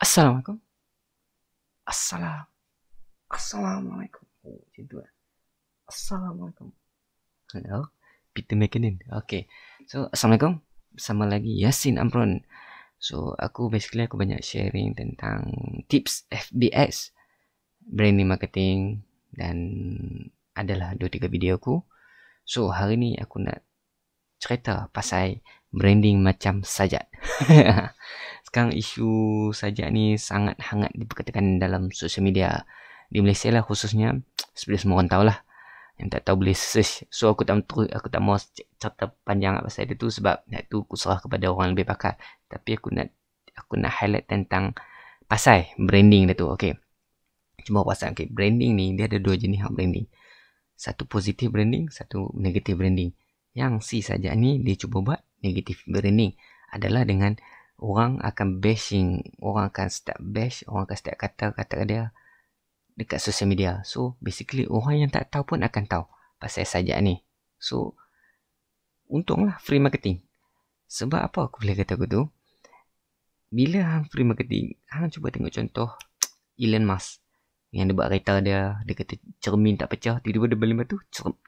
Assalamualaikum. Assalam. Assalamualaikum. Oh, eh. Assalamualaikum. Hello. Peter McKinnon. Okay. So, Assalamualaikum. sama lagi Yasin Amron. So, aku basically aku banyak sharing tentang tips FBS. Branding marketing. Dan adalah dua tiga video aku. So, hari ni aku nak cerita pasal branding macam saja. sekarang isu sajak ni sangat hangat diperkatakan dalam social media di Malaysia lah khususnya seperti semua orang lah yang tak tahu boleh search so aku tak mahu aku tak mahu cerita panjang apa pasal tu sebab tu aku serah kepada orang lebih pakar tapi aku nak aku nak highlight tentang pasal branding dia tu okey cuma pasal okay. branding ni dia ada dua jenis branding satu positif branding satu negatif branding yang si saja ni dia cuba buat negative branding adalah dengan orang akan bashing, orang akan start bash, orang akan start kata kata dia dekat sosial media. So basically orang yang tak tahu pun akan tahu pasal sajak ni. So untunglah free marketing. Sebab apa aku boleh kata aku tu? Bila hang free marketing, hang cuba tengok contoh Elon Musk yang dia buat kereta dia, dia kata cermin tak pecah, tiba-tiba dia beli batu,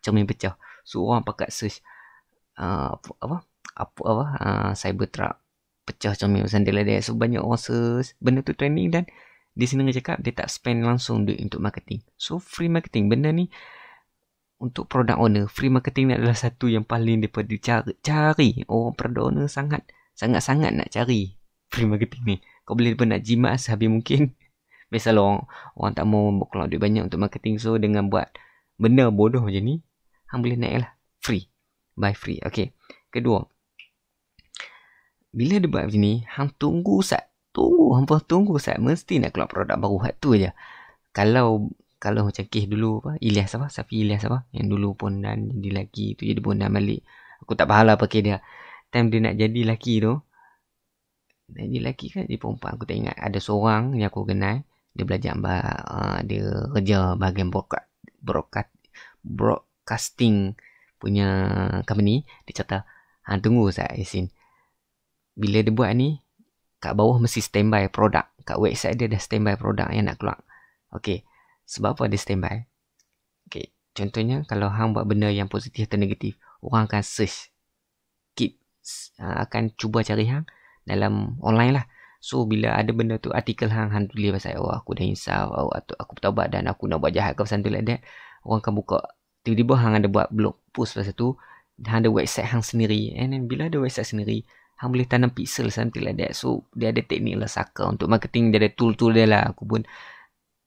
cermin pecah. So orang pakat search uh, apa apa apa apa uh, cyber truck pecah comel pasal dia ada so banyak orang search benda tu trending dan dia sebenarnya cakap dia tak spend langsung duit untuk marketing so free marketing benda ni untuk product owner free marketing ni adalah satu yang paling dia perlu cari, cari orang product owner sangat sangat-sangat nak cari free marketing ni kau boleh pun nak jimat sehabis mungkin biasalah orang orang tak mau keluar duit banyak untuk marketing so dengan buat benda bodoh macam ni hang boleh naik lah free buy free okay kedua bila dia buat macam ni, hang tunggu sat. Tunggu, hang pun tunggu sat. Mesti nak keluar produk baru hat tu je. Kalau kalau macam kes dulu apa, Ilyas apa, Safi Ilyas apa, yang dulu pun dan jadi lelaki tu jadi bonda balik. Aku tak pahala apa dia. Time dia nak jadi lelaki tu, jadi lelaki kan jadi perempuan. Aku tak ingat ada seorang yang aku kenal, dia belajar ambil, uh, ah, dia kerja bahagian brokat, brokat, broadcasting punya company. Dia cakap, hang tunggu saya izin bila dia buat ni kat bawah mesti standby produk kat website dia dah standby produk yang nak keluar okey sebab apa dia standby okey contohnya kalau hang buat benda yang positif atau negatif orang akan search keep uh, akan cuba cari hang dalam online lah So bila ada benda tu artikel hang hang tulis pasal oh aku dah insaf oh, atau aku bertaubat dan aku nak buat jahat ke pasal tu like that orang akan buka tiba-tiba hang ada buat blog post pasal tu hang ada website hang sendiri and then bila ada website sendiri Hang boleh tanam pixel something like that. So dia ada teknik lah saka untuk marketing. Dia ada tool-tool dia lah. Aku pun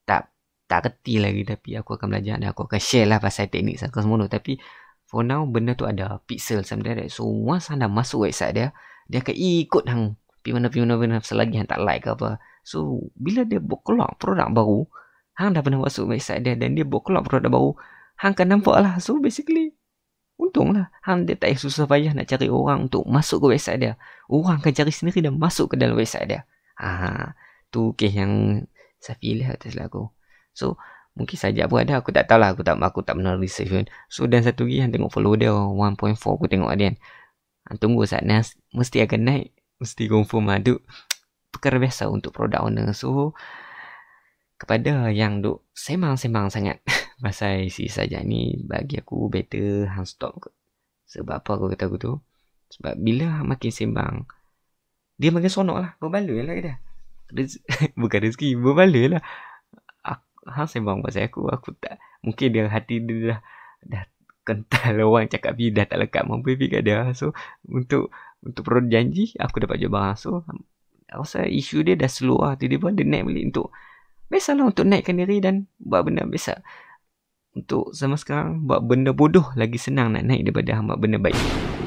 tak tak kerti lagi tapi aku akan belajar dan aku akan share lah pasal teknik saka semua tu. Tapi for now benda tu ada pixel something like that. So once anda masuk website dia, dia akan ikut hang pi mana pi mana mana selagi hang tak like ke apa. So bila dia buat keluar produk baru, hang dah pernah masuk website dia dan dia buat keluar produk baru, hang akan nampak lah. So basically Untunglah hang dia tak susah payah nak cari orang untuk masuk ke website dia. Orang akan cari sendiri dan masuk ke dalam website dia. Ha, tu kes yang saya pilih atas lagu. So, mungkin saja pun ada. Aku tak tahu lah, Aku tak aku tak pernah research pun. So, dan satu lagi yang tengok follow dia. 1.4 aku tengok dia kan. tunggu saat ni. Mesti akan naik. Mesti confirm lah. Itu perkara biasa untuk produk owner. So, kepada yang duk semang-semang sangat. Pasal isi sajak ni bagi aku better hang stop kot. Sebab apa aku kata aku tu? Sebab bila makin sembang, dia makin sonok lah. Berbaloi lah dia. Rez- Bukan rezeki, berbaloi lah. Aku, hang sembang pasal aku, aku tak. Mungkin dia hati dia dah, dah kental orang cakap dia dah tak lekat mampu pergi kat dia. So, untuk untuk perut janji, aku dapat jawab barang. So, rasa isu dia dah slow lah. Tiba-tiba dia naik balik untuk, biasalah untuk naikkan diri dan buat benda biasa. Biasa untuk zaman sekarang buat benda bodoh lagi senang nak naik daripada buat benda baik.